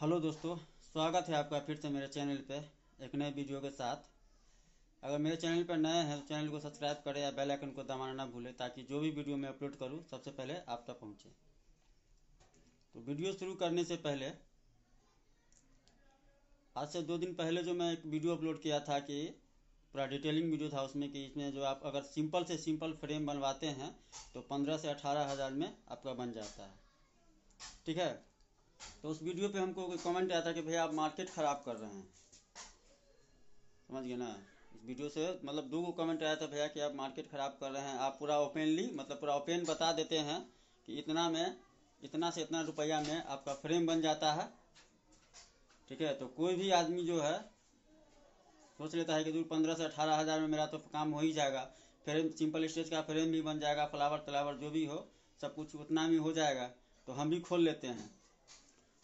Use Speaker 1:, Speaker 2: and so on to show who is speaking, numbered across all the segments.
Speaker 1: hello दोस्तों स्वागत है आपका फिर से मेरे चैनल पे एक नए वीडियो के साथ अगर मेरे चैनल पर नए हैं तो चैनल को सब्सक्राइब करें या बेल आइकन को दबाना ना भूलें ताकि जो भी वीडियो मैं अपलोड करूं सबसे पहले आप तक पहुंचे तो वीडियो शुरू करने से पहले आज से दो दिन पहले जो मैं एक वीडियो अपलोड किया था कि पूरा डिटेलिंग वीडियो था उसमें कि इसमें जो आप अगर सिंपल से सिंपल फ्रेम बनवाते हैं तो पंद्रह से अठारह हज़ार में आपका बन जाता है ठीक है तो उस वीडियो पे हमको कोई कमेंट आया था कि भैया आप मार्केट ख़राब कर रहे हैं समझ गए ना इस वीडियो से मतलब दो को कमेंट आया था भैया कि आप मार्केट ख़राब कर रहे हैं आप पूरा ओपनली मतलब पूरा ओपन बता देते हैं कि इतना में इतना से इतना रुपया में आपका फ्रेम बन जाता है ठीक है तो कोई भी आदमी जो है सोच लेता है कि दूर पंद्रह से अठारह हज़ार में मेरा तो काम हो ही जाएगा फ्रेम सिंपल स्टेज का फ्रेम भी बन जाएगा फ्लावर तलावर जो भी हो सब कुछ उतना में हो जाएगा तो हम भी खोल लेते हैं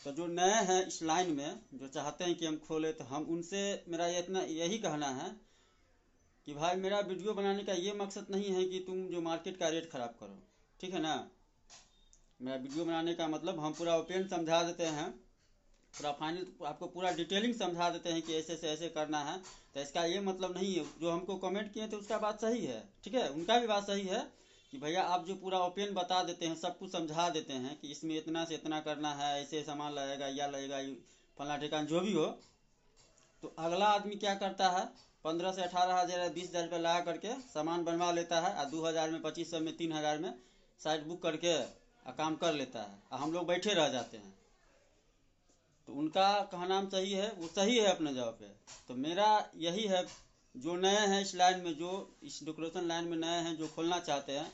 Speaker 1: तो जो नए हैं इस लाइन में जो चाहते हैं कि हम खोले तो हम उनसे मेरा ये इतना यही कहना है कि भाई मेरा वीडियो बनाने का ये मकसद नहीं है कि तुम जो मार्केट का रेट ख़राब करो ठीक है ना मेरा वीडियो बनाने का मतलब हम पूरा ओपेन समझा देते हैं पूरा फाइनल आपको पूरा डिटेलिंग समझा देते हैं कि ऐसे से ऐसे करना है तो इसका ये मतलब नहीं है जो हमको कमेंट किए थे उसका बात सही है ठीक है उनका भी बात सही है कि भैया आप जो पूरा ओपन बता देते हैं सब कुछ समझा देते हैं कि इसमें इतना से इतना करना है ऐसे सामान लगेगा या लगेगा फला ठिकान जो भी हो तो अगला आदमी क्या करता है पंद्रह से अठारह हज़ार बीस हज़ार रुपये लगा करके सामान बनवा लेता है और दो हज़ार में पच्चीस सौ में तीन हज़ार में साइट बुक करके काम कर लेता है और हम लोग बैठे रह जाते हैं तो उनका कहा नाम सही है वो सही है अपने जगह पे तो मेरा यही है जो नए हैं इस लाइन में जो इस डेकोरेशन लाइन में नए हैं जो खोलना चाहते हैं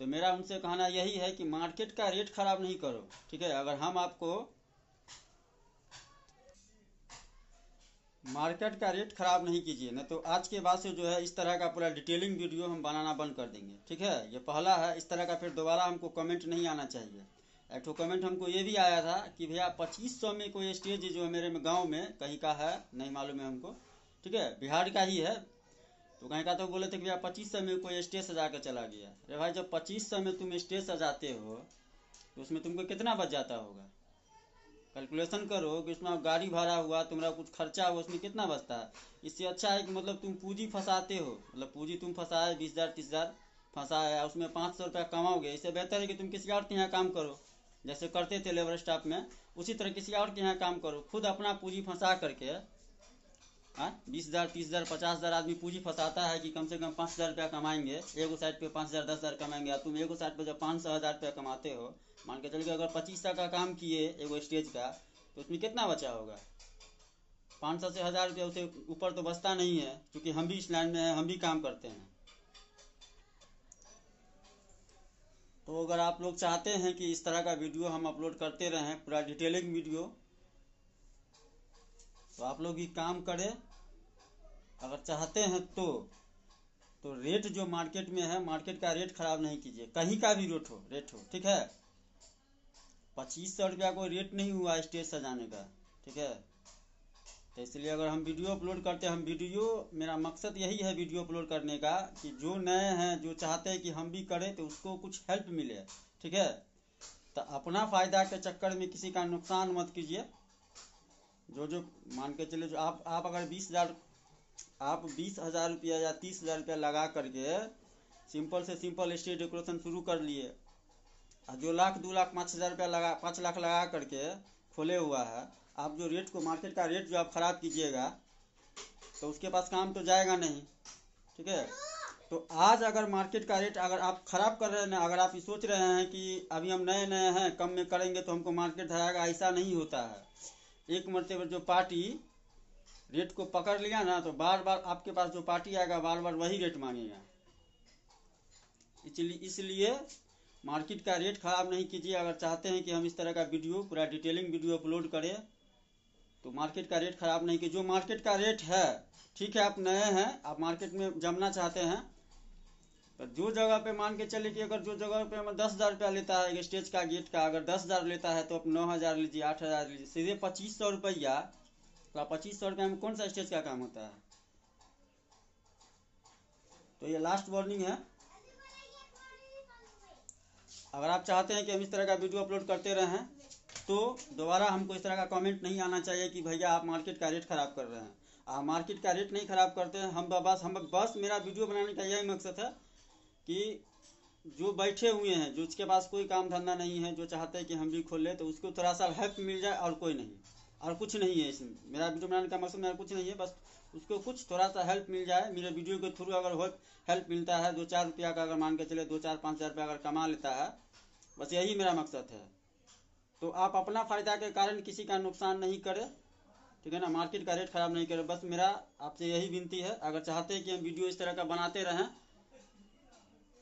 Speaker 1: तो मेरा उनसे कहना यही है कि मार्केट का रेट खराब नहीं करो ठीक है अगर हम आपको मार्केट का रेट खराब नहीं कीजिए ना तो आज के बाद से जो है इस तरह का पूरा डिटेलिंग वीडियो हम बनाना बंद कर देंगे ठीक है ये पहला है इस तरह का फिर दोबारा हमको कमेंट नहीं आना चाहिए एक तो कमेंट हमको ये भी आया था कि भैया पच्चीस सौ में कोई स्टेज जो है मेरे में गाँव में कहीं का है नहीं मालूम है हमको ठीक है बिहार का ही है तो कहीं का तो बोले थे कि भैया पच्चीस सौ में कोई स्टेज सजा कर चला गया अरे भाई जब पच्चीस सौ में तुम स्टेज सजाते हो तो उसमें तुमको कितना बच जाता होगा कैलकुलेशन करो कि उसमें गाड़ी भाड़ा हुआ तुम्हारा कुछ खर्चा हुआ उसमें कितना बचता है इससे अच्छा है कि मतलब तुम पूंजी फंसाते हो मतलब पूंजी तुम फंसाए बीस हज़ार तीस हज़ार फंसाया उसमें पाँच सौ रुपया कमाओगे इससे बेहतर है कि तुम किसी और के यहाँ काम करो जैसे करते थे लेबर स्टाफ में उसी तरह किसी और के यहाँ काम करो खुद अपना पूंजी फंसा करके हाँ बीस हज़ार तीस हज़ार पचास हज़ार आदमी पूंजी फंसाता है कि कम से कम पाँच हज़ार रुपया कमाएंगे एगो साइड पे पाँच हज़ार दस हज़ार कमाएंगे तुम एगो साइड पे जब पाँच सौ हज़ार रुपया कमाते हो मान के चलिए अगर पच्चीस सौ का काम किए एगो स्टेज का तो उसमें कितना बचा होगा पाँच सौ से हज़ार रुपया उसे ऊपर तो बचता नहीं है क्योंकि हम भी इस लाइन में हैं हम भी काम करते हैं तो अगर आप लोग चाहते हैं कि इस तरह का वीडियो हम अपलोड करते रहें पूरा डिटेलिंग वीडियो तो आप लोग ये काम करें अगर चाहते हैं तो तो रेट जो मार्केट में है मार्केट का रेट ख़राब नहीं कीजिए कहीं का भी रेट हो रेट हो ठीक है पच्चीस सौ रुपया कोई रेट नहीं हुआ स्टेज सजाने का ठीक है तो इसलिए अगर हम वीडियो अपलोड करते हैं हम वीडियो मेरा मकसद यही है वीडियो अपलोड करने का कि जो नए हैं जो चाहते हैं कि हम भी करें तो उसको कुछ हेल्प मिले ठीक है तो अपना फ़ायदा के चक्कर में किसी का नुकसान मत कीजिए जो जो मान के चले जो आप आप अगर बीस हज़ार आप बीस हज़ार रुपया या तीस हज़ार रुपया लगा करके सिंपल से सिंपल स्टेज डेकोरेशन शुरू कर लिए जो लाख दो लाख पाँच हज़ार रुपया लगा पाँच लाख लगा करके खोले हुआ है आप जो रेट को मार्केट का रेट जो आप ख़राब कीजिएगा तो उसके पास काम तो जाएगा नहीं ठीक है तो आज अगर मार्केट का रेट अगर आप ख़राब कर रहे हैं अगर आप ये सोच रहे हैं कि अभी हम नए नए हैं कम में करेंगे तो हमको मार्केट धराएगा ऐसा नहीं होता है एक पर जो पार्टी रेट को पकड़ लिया ना तो बार बार आपके पास जो पार्टी आएगा बार बार वही रेट मांगेगा इसलिए इसलिए मार्केट का रेट ख़राब नहीं कीजिए अगर चाहते हैं कि हम इस तरह का वीडियो पूरा डिटेलिंग वीडियो अपलोड करें तो मार्केट का रेट ख़राब नहीं कीजिए जो मार्केट का रेट है ठीक है आप नए हैं आप मार्केट में जमना चाहते हैं तो जो जगह पे मान के चले कि अगर जो जगह पे हमें दस हज़ार रुपया लेता है स्टेज का गेट का अगर दस हज़ार लेता है तो आप नौ हज़ार लीजिए आठ हज़ार लीजिए सीधे पच्चीस सौ रुपया तो पच्चीस सौ रुपया में कौन सा स्टेज का काम होता है तो ये लास्ट वार्निंग है अगर आप चाहते हैं कि हम इस तरह का वीडियो अपलोड करते रहें तो दोबारा हमको इस तरह का कॉमेंट नहीं आना चाहिए कि भैया आप मार्केट का रेट ख़राब कर रहे हैं आप मार्केट का रेट नहीं ख़राब करते हैं हम बस हम बस मेरा वीडियो बनाने का यही मकसद है कि जो बैठे हुए हैं जो उसके पास कोई काम धंधा नहीं है जो चाहते हैं कि हम भी खोल ले तो उसको थोड़ा सा हेल्प मिल जाए और कोई नहीं और कुछ नहीं है इसमें मेरा वीडियो बनाने का मकसद मेरा कुछ नहीं है बस उसको कुछ थोड़ा सा हेल्प मिल जाए मेरे वीडियो के थ्रू अगर हेल्प हेल्प मिलता है दो चार रुपया का अगर मान के चले दो चार पाँच हज़ार रुपया अगर कमा लेता है बस यही मेरा मकसद है तो आप अपना फ़ायदा के कारण किसी का नुकसान नहीं करें ठीक है ना मार्केट का रेट ख़राब नहीं करें बस मेरा आपसे यही विनती है अगर चाहते हैं कि हम वीडियो इस तरह का बनाते रहें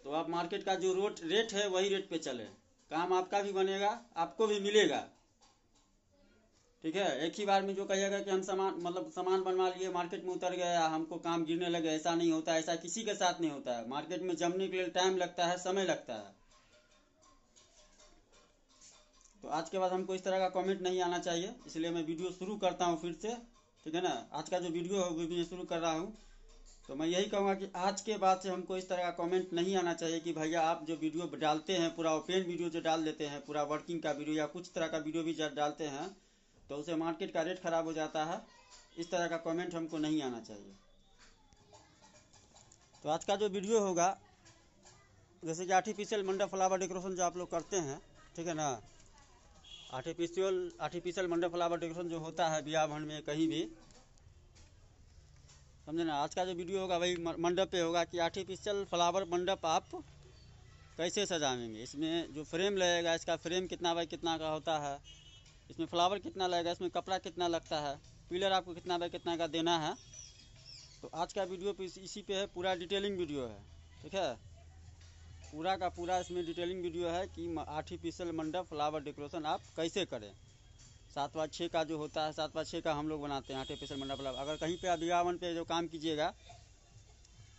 Speaker 1: तो आप मार्केट का जो रोट रेट है वही रेट पे चले काम आपका भी बनेगा आपको भी मिलेगा ठीक है एक ही बार में जो कहिएगा कि हम सामान मतलब सामान बनवा लिए मार्केट में उतर गया हमको काम गिरने लगे ऐसा नहीं होता ऐसा किसी के साथ नहीं होता है मार्केट में जमने के लिए टाइम लगता है समय लगता है तो आज के बाद हमको इस तरह का कमेंट नहीं आना चाहिए इसलिए मैं वीडियो शुरू करता हूँ फिर से ठीक है ना आज का जो वीडियो है वो भी मैं शुरू कर रहा हूँ तो मैं यही कहूँगा कि आज के बाद से हमको इस तरह का कमेंट नहीं आना चाहिए कि भैया आप जो वीडियो डालते हैं पूरा ओपन वीडियो जो डाल देते हैं पूरा वर्किंग का वीडियो या कुछ तरह का वीडियो भी जब डालते हैं तो उसे मार्केट का रेट ख़राब हो जाता है इस तरह का कमेंट हमको नहीं आना चाहिए तो आज का जो वीडियो होगा जैसे कि आर्टिफिशियल मंडप फ्लावर डेकोरेशन जो आप लोग करते हैं ठीक है ना आर्टिफिशियल आर्टिफिशियल मंडप फ्लावर डेकोरेशन जो होता है ब्याह भंड में कहीं भी समझे ना आज का जो वीडियो होगा वही मंडप पे होगा कि आर्टिफिशियल फ्लावर मंडप आप कैसे सजाएंगे इसमें जो फ्रेम लगेगा इसका फ्रेम कितना बाई कितना का होता है इसमें फ्लावर कितना लगेगा इसमें कपड़ा कितना लगता है पिलर आपको कितना बाई कितना का देना है तो आज का वीडियो पे इसी पे है पूरा डिटेलिंग वीडियो है ठीक है पूरा का पूरा इसमें डिटेलिंग वीडियो है कि आर्टिफिशियल मंडप फ्लावर डेकोरेशन आप कैसे करें सात पाँच छः का जो होता है सात पाँच छः का हम लोग बनाते हैं आर्टिफिशियल मंडा प्लाव अगर कहीं पर आप बिहावन पे जो काम कीजिएगा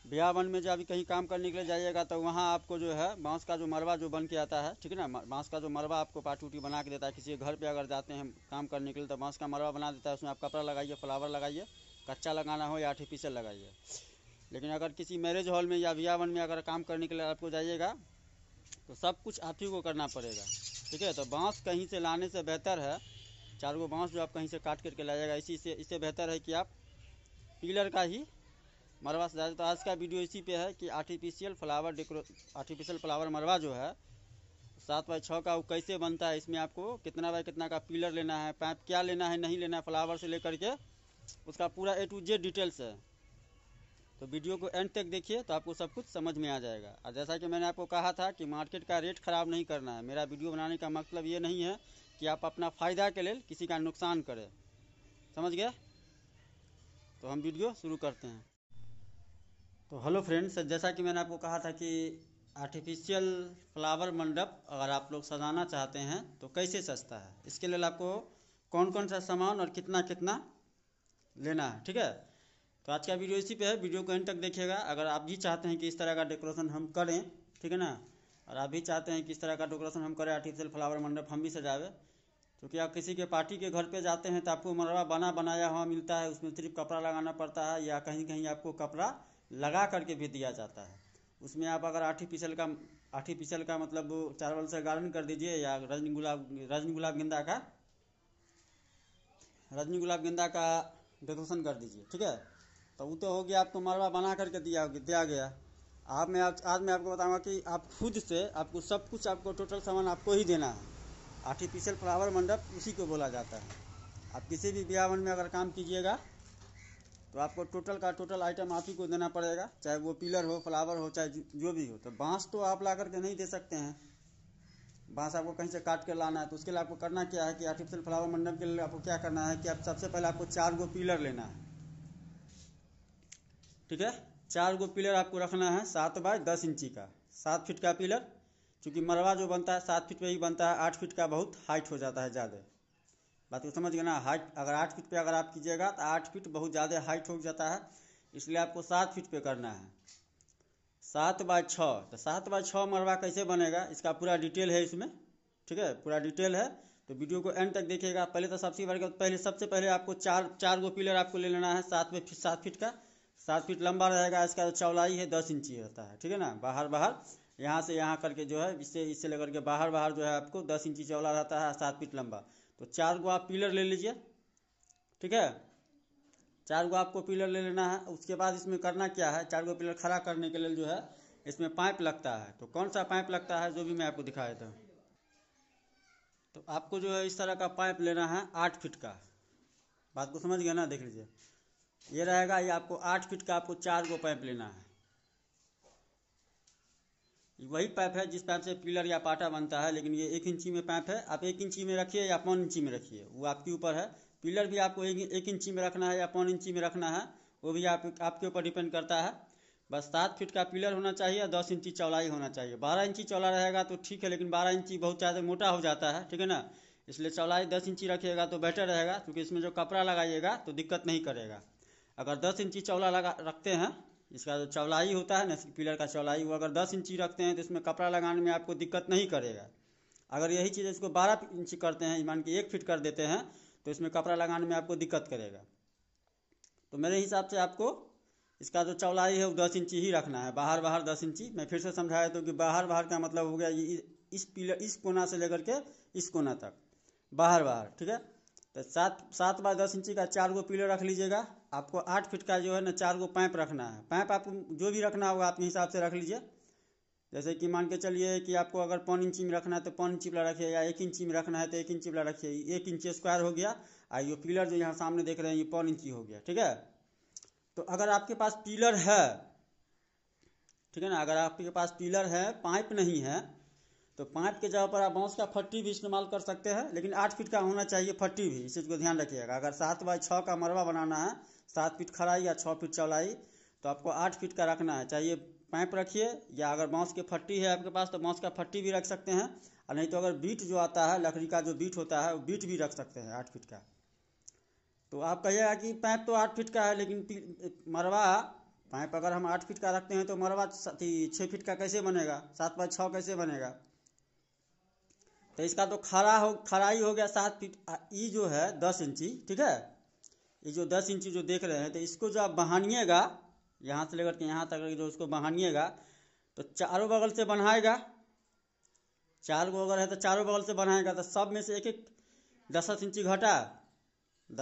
Speaker 1: बिहावन में जब अभी कहीं काम करने के लिए जाइएगा तो वहाँ आपको जो है बांस का जो मरवा जो बन के आता है ठीक है ना बांस का जो मरवा आपको पाटूटी बना के देता है किसी घर पर अगर जाते हैं काम करने के लिए तो बांस का मरवा बना देता है उसमें आप कपड़ा लगाइए फ्लावर लगाइए कच्चा लगाना हो या आर्टिफिशियल लगाइए लेकिन अगर किसी मैरिज हॉल में या बिहावन में अगर काम करने के लिए आपको जाइएगा तो सब कुछ आप ही को करना पड़ेगा ठीक है तो बाँस कहीं से लाने से बेहतर है चार गो बाँस जो आप कहीं से काट करके ला जाएगा इसी से इससे बेहतर है कि आप पिलर का ही मरवा सजा तो आज का वीडियो इसी पे है कि आर्टिफिशियल फ्लावर डेकोरे आर्टिफिशियल फ्लावर मरवा जो है सात बाई छः का वो कैसे बनता है इसमें आपको कितना बाय कितना का पिलर लेना है पाइप क्या लेना है नहीं लेना है फ्लावर से लेकर के उसका पूरा ए टू जेड डिटेल्स है तो वीडियो को एंड तक देखिए तो आपको सब कुछ समझ में आ जाएगा और जैसा कि मैंने आपको कहा था कि मार्केट का रेट ख़राब नहीं करना है मेरा वीडियो बनाने का मतलब ये नहीं है कि आप अपना फ़ायदा के लिए किसी का नुकसान करें समझ गए तो हम वीडियो शुरू करते हैं तो हेलो फ्रेंड्स जैसा कि मैंने आपको कहा था कि आर्टिफिशियल फ्लावर मंडप अगर आप लोग सजाना चाहते हैं तो कैसे सजता है इसके लिए आपको कौन कौन सा सामान और कितना कितना लेना है ठीक है तो आज का वीडियो इसी पे है वीडियो को एंड तक देखिएगा अगर आप भी चाहते हैं कि इस तरह का डेकोरेशन हम करें ठीक है ना और आप भी चाहते हैं कि इस तरह का डेकोरेशन हम करें आर्टिफिशियल फ्लावर मंडप हम भी सजावे क्योंकि आप किसी के पार्टी के घर पे जाते हैं तो आपको मरवा बना बनाया हुआ मिलता है उसमें सिर्फ कपड़ा लगाना पड़ता है या कहीं कहीं आपको कपड़ा लगा करके भी दिया जाता है उसमें आप अगर पिसल का पिसल का मतलब चावल से गार्डन कर दीजिए या रजनी गुलाब रजनी गुलाब गेंदा का रजनी गुलाब गेंदा का डेकोरेशन कर दीजिए ठीक है तो वो तो हो गया आपको मरवा बना करके दिया दिया गया आप मैं आज मैं आपको बताऊंगा कि आप खुद से आपको सब कुछ आपको टोटल सामान आपको ही देना है आर्टिफिशियल फ्लावर मंडप इसी को बोला जाता है आप किसी भी ब्याहवन में अगर काम कीजिएगा तो आपको टोटल का टोटल आइटम आप ही को देना पड़ेगा चाहे वो पिलर हो फ्लावर हो चाहे जो भी हो तो बांस तो आप ला करके नहीं दे सकते हैं बांस आपको कहीं से काट कर लाना है तो उसके लिए आपको करना क्या है कि आर्टिफिशियल फ्लावर मंडप के लिए आपको क्या करना है कि आप सबसे पहले आपको चार गो पिलर लेना है ठीक है चार गो पिलर आपको रखना है सात बाय दस इंची का सात फिट का पिलर क्योंकि मरवा जो बनता है सात फीट पे ही बनता है आठ फीट का बहुत हाइट हो जाता है ज़्यादा बात को समझ गए ना हाइट अगर आठ फीट पे अगर आप कीजिएगा तो आठ फीट बहुत ज़्यादा हाइट हो जाता है इसलिए आपको सात फीट पे करना है सात बाय छः तो सात बाय छः मरवा कैसे बनेगा इसका पूरा डिटेल है इसमें ठीक है पूरा डिटेल है तो वीडियो को एंड तक देखिएगा पहले तो सबसे बार पहले सबसे पहले आपको चार चार गो पिलर आपको ले लेना है सात में सात फीट का सात फीट लंबा रहेगा इसका तो चौलाई है दस इंची रहता है ठीक है ना बाहर बाहर यहाँ से यहाँ करके जो है इससे इससे लेकर के बाहर बाहर जो है आपको दस इंची चौला रहता है सात फीट लंबा तो चार गो आप पिलर ले लीजिए ठीक है चार गो आपको पिलर ले लेना है उसके बाद इसमें करना क्या है चार गो पिलर खड़ा करने के लिए जो है इसमें पाइप लगता है तो कौन सा पाइप लगता है जो भी मैं आपको दिखा देता हूँ तो आपको जो है इस तरह का पाइप लेना है आठ फीट का बात को समझ गया ना देख लीजिए ये रहेगा ये आपको आठ फीट का आपको चार गो पाइप लेना है वही पाइप है जिस पाइप से पिलर या पाटा बनता है लेकिन ये एक इंची में पाइप है आप एक इंची में रखिए या पौन इंची में रखिए वो आपके ऊपर है पिलर भी आपको एक, एक इंची में रखना है या पौन इंची में रखना है वो भी आप आपके ऊपर डिपेंड करता है बस सात फीट का पिलर होना चाहिए दस इंची चौड़ाई होना चाहिए बारह इंची चौड़ा रहेगा तो ठीक है लेकिन बारह इंची बहुत ज़्यादा मोटा हो जाता है ठीक है ना इसलिए चौड़ाई दस इंची रखिएगा तो बेटर रहेगा क्योंकि इसमें जो कपड़ा लगाइएगा तो दिक्कत नहीं करेगा अगर दस इंची चौड़ा लगा रखते हैं इसका जो तो चौलाई होता है ना पिलर का चौलाई वो अगर दस इंची रखते हैं तो इसमें कपड़ा लगाने में आपको दिक्कत नहीं करेगा अगर यही चीज़ इसको बारह इंची करते हैं मान के एक फिट कर देते हैं तो इसमें कपड़ा लगाने में आपको दिक्कत करेगा तो मेरे हिसाब से आपको इसका जो तो चौलाई है वो दस इंची ही रखना है बाहर बाहर दस इंची मैं फिर से समझाया तो कि बाहर बाहर का मतलब हो गया इस पिलर इस कोना से लेकर के इस कोना तक बाहर बाहर ठीक है तो सात सात बाय दस इंची का चार गो पिलर रख लीजिएगा आपको आठ फीट का जो है ना चार गो पाइप रखना है पैंप आपको जो भी रखना होगा अपने हिसाब से रख लीजिए जैसे कि मान के चलिए कि आपको अगर पौन इंची में रखना है तो पौन इंची वाला रखिए या एक इंची में रखना है तो एक इंची वाला रखिए एक इंची स्क्वायर हो गया और ये पिलर जो यहाँ सामने देख रहे हैं ये पौन इंची हो गया ठीक है तो अगर आपके पास पिलर है ठीक है ना अगर आपके पास पिलर है पाइप नहीं है तो पाइप के जगह पर आप बांस का फट्टी भी इस्तेमाल कर सकते हैं लेकिन आठ फीट का होना चाहिए फट्टी भी इस चीज़ को ध्यान रखिएगा अगर सात बाई छः का मरवा बनाना है सात फीट खड़ाई या छः फीट चौड़ाई तो आपको आठ फीट का रखना है चाहिए पाइप रखिए या अगर बांस की फट्टी है आपके पास तो बांस का फट्टी भी रख सकते हैं और नहीं तो अगर बीट जो आता है लकड़ी का जो बीट होता है वो बीट भी रख सकते हैं आठ फीट का तो आप कहिएगा कि पाइप तो आठ फीट का है लेकिन मरवा पाइप अगर हम आठ फीट का रखते हैं तो मरवा छः फीट का कैसे बनेगा सात बाई छः कैसे बनेगा तो इसका तो खड़ा हो ही हो गया सात फीट ये जो है दस इंची ठीक है ये जो दस इंची जो देख रहे हैं तो इसको जो आप बहानिएगा यहाँ से लेकर के यहाँ तक जो उसको बहानिएगा तो चारों बगल से बनाएगा चार गो अगर है तो चारों बगल से बनाएगा तो सब में से एक एक दस दस इंची घटा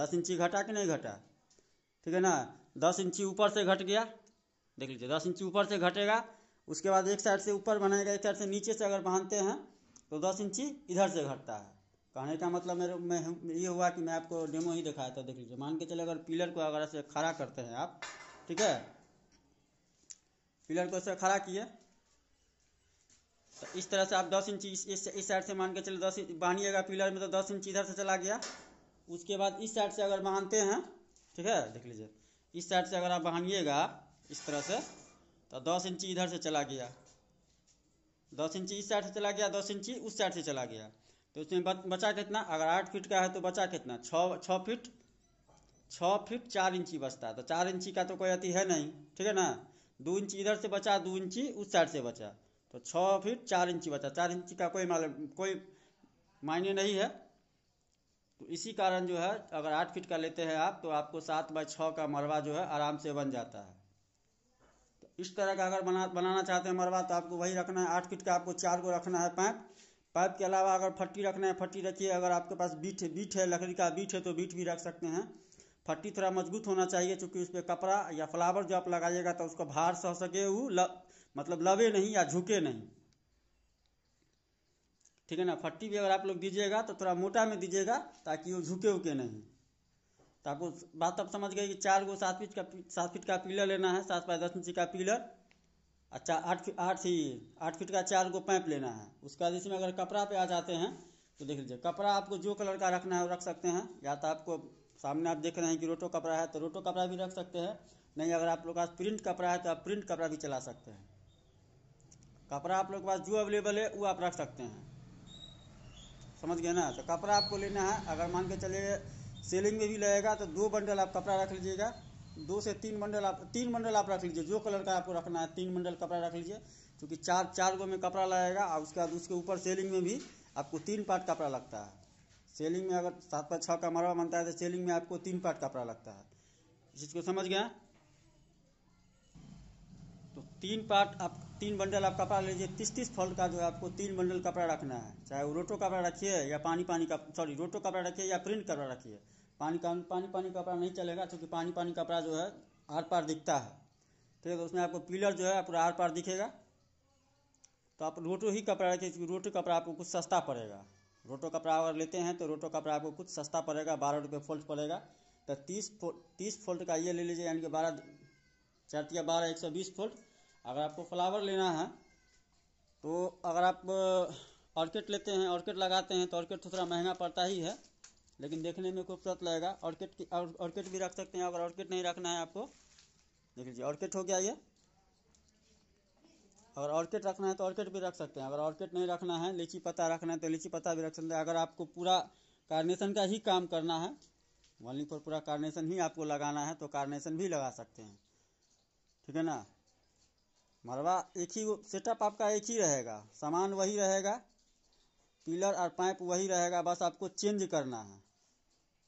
Speaker 1: दस इंची घटा कि नहीं घटा ठीक है ना दस इंची ऊपर से घट गया देख लीजिए दस इंची ऊपर से घटेगा उसके बाद एक साइड से ऊपर बनाएगा एक साइड से नीचे से अगर बांधते हैं तो दस इंची इधर से घटता है कहने का मतलब मेरे में ये हुआ कि मैं आपको डेमो ही दिखाया था देख लीजिए मान के चले अगर पिलर को अगर ऐसे खड़ा करते हैं आप ठीक है पिलर को ऐसे खड़ा किए तो इस तरह से आप 10 इंची इस इस साइड से मान के चले 10 बांधिएगा पिलर में तो 10 इंची इधर से चला गया उसके बाद इस साइड से अगर बांधते हैं ठीक है देख लीजिए इस साइड से अगर आप बांधिएगा इस तरह से तो 10 इंची इधर से चला गया दस इंची इस साइड से चला गया दस इंची उस साइड से चला गया तो उसमें बचा कितना अगर आठ फीट का है तो बचा कितना छः फीट छः फीट चार इंची बचता तो चार इंची का तो कोई अति है नहीं ठीक है ना दो इंची इधर से बचा दो इंची उस साइड से बचा तो छः फीट चार इंची बचा चार इंची का कोई मालूम कोई मायने नहीं है तो इसी कारण जो है अगर आठ फीट का लेते हैं आप तो आपको सात बाई छः का मरवा जो है आराम से बन जाता है इस तरह का अगर बना बनाना चाहते हैं मरवा तो आपको वही रखना है आठ फीट का आपको चार को रखना है पाइप पाइप के अलावा अगर फट्टी रखना है फट्टी रखिए अगर आपके पास बीट है बीट है लकड़ी का बीट है तो बीट भी रख सकते हैं फट्टी थोड़ा मजबूत होना चाहिए चूँकि उस पर कपड़ा या फ्लावर जो आप लगाइएगा तो उसका भार सह सके वो मतलब लवे नहीं या झुके नहीं ठीक है ना फट्टी भी अगर आप लोग दीजिएगा तो थोड़ा मोटा में दीजिएगा ताकि वो झुके उके नहीं तो आपको बात तो आप समझ गए कि चार गो सात फीट का सात फीट का पिलर लेना है सात बाय दस इंच का पिलर अच्छा आठ आठ ही आठ फीट का चार गो पैंप लेना है उसका जैसे में अगर कपड़ा पे आ जाते हैं तो देख लीजिए कपड़ा आपको जो कलर का रखना है वो रख सकते हैं या तो आपको सामने आप देख रहे हैं कि रोटो कपड़ा है तो रोटो कपड़ा भी रख सकते हैं नहीं अगर आप लोग के पास प्रिंट कपड़ा है तो आप प्रिंट कपड़ा भी चला सकते हैं कपड़ा आप लोग के पास जो अवेलेबल है वो आप रख सकते हैं समझ गए ना तो कपड़ा आपको लेना है अगर मान के चलिए सेलिंग में भी लगेगा तो दो बंडल आप कपड़ा रख लीजिएगा दो से तीन बंडल आप तीन बंडल आप रख लीजिए जो कलर का आपको रखना है तीन बंडल कपड़ा रख लीजिए क्योंकि चार चार गो में कपड़ा लगेगा और उसके बाद उसके ऊपर सेलिंग में भी आपको तीन पार्ट कपड़ा लगता है सेलिंग में अगर सात पाँच छः का मरवा बनता है तो सेलिंग में आपको तीन पार्ट कपड़ा लगता है इस चीज़ को समझ गया तो तीन पार्ट आप तीन बंडल आप कपड़ा लीजिए तीस तीस फॉल्ट का जो है आपको तीन बंडल कपड़ा रखना है चाहे वो रोटो कपड़ा रखिए या पानी पानी का सॉरी रोटो कपड़ा रखिए या प्रिंट कपड़ा रखिए पानी का पानी पानी का कपड़ा नहीं चलेगा क्योंकि पानी पानी कपड़ा जो है आर पार दिखता है ठीक तो है उसमें आपको पिलर जो है पूरा आर पार दिखेगा तो आप रोटो ही कपड़ा रखिए रोटो कपड़ा आपको कुछ सस्ता पड़ेगा रोटो कपड़ा अगर लेते हैं तो रोटो कपड़ा आपको कुछ सस्ता पड़ेगा बारह रुपये फोल्ट पड़ेगा तो तीस तीस फोल्ट का ये ले लीजिए यानी कि बारह चार या बारह एक सौ बीस फोल्ट अगर आपको फ्लावर लेना है तो अगर आप ऑर्किड लेते हैं ऑर्किड लगाते हैं तो ऑर्किड तो थोड़ा महंगा पड़ता ही है लेकिन देखने में खूबसूरत लगेगा ऑर्किड की ऑर्किड भी रख सकते हैं अगर ऑर्किड नहीं रखना है आपको देख लीजिए ऑर्किड हो गया ये अगर ऑर्किड रखना है तो ऑर्किड भी रख सकते हैं अगर ऑर्किड नहीं रखना है लीची पत्ता रखना है तो लीची पत्ता भी रख सकते हैं अगर आपको पूरा कार्नेशन का ही काम करना है ओनली फॉर पूरा कार्नेशन ही आपको लगाना है तो कार्नेशन भी लगा सकते हैं ठीक है ना मरवा एक ही सेटअप आपका एक ही रहेगा सामान वही रहेगा पिलर और पाइप वही रहेगा बस आपको चेंज करना है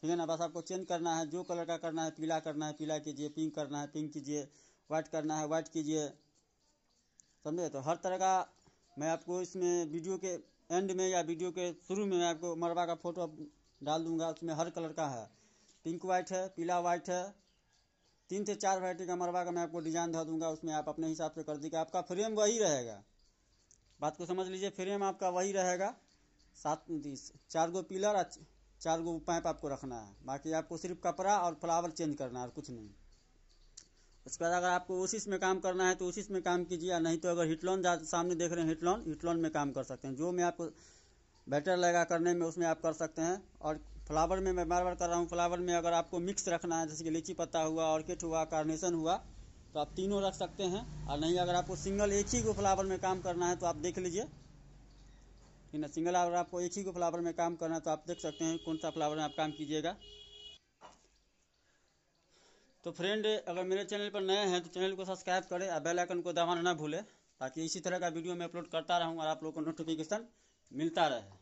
Speaker 1: ठीक है ना बस आपको चेंज करना है जो कलर का करना है पीला करना है पीला कीजिए पिंक करना है पिंक कीजिए वाइट करना है वाइट कीजिए समझे तो हर तरह का मैं आपको इसमें वीडियो के एंड में या वीडियो के शुरू में मैं आपको मरवा का फ़ोटो डाल दूंगा उसमें हर कलर का है पिंक वाइट है पीला व्हाइट है तीन से चार वैरायटी का मरवा का मैं आपको डिज़ाइन दे दूंगा उसमें आप अपने हिसाब से कर दीजिए आपका फ्रेम वही रहेगा बात को समझ लीजिए फ्रेम आपका वही रहेगा सात चार गो पिलर चार गो पैप आपको रखना है बाकी आपको सिर्फ कपड़ा और फ्लावर चेंज करना है और कुछ नहीं उसके बाद अगर आपको ओसिस में काम करना है तो ओसिस में काम कीजिए नहीं तो अगर हिटलॉन सामने देख रहे हैं हिटलॉन हिटलॉन में काम कर सकते हैं जो मैं आपको बेटर लगा करने में उसमें आप कर सकते हैं और फ्लावर में मैं बार बार कर रहा हूँ फ्लावर में अगर आपको मिक्स रखना है जैसे कि लीची पत्ता हुआ ऑर्किड हुआ कार्नेशन हुआ तो आप तीनों रख सकते हैं और नहीं अगर आपको सिंगल एक ही को फ्लावर में काम करना है तो आप देख लीजिए लेकिन सिंगल आवर आपको एक ही को फ्लावर में काम करना तो आप देख सकते हैं कौन सा फ्लावर में आप काम कीजिएगा तो फ्रेंड अगर मेरे चैनल पर नए हैं तो चैनल को सब्सक्राइब करें और बेल आइकन को दबाना ना भूलें ताकि इसी तरह का वीडियो मैं अपलोड करता रहूँ और आप लोगों को नोटिफिकेशन मिलता रहे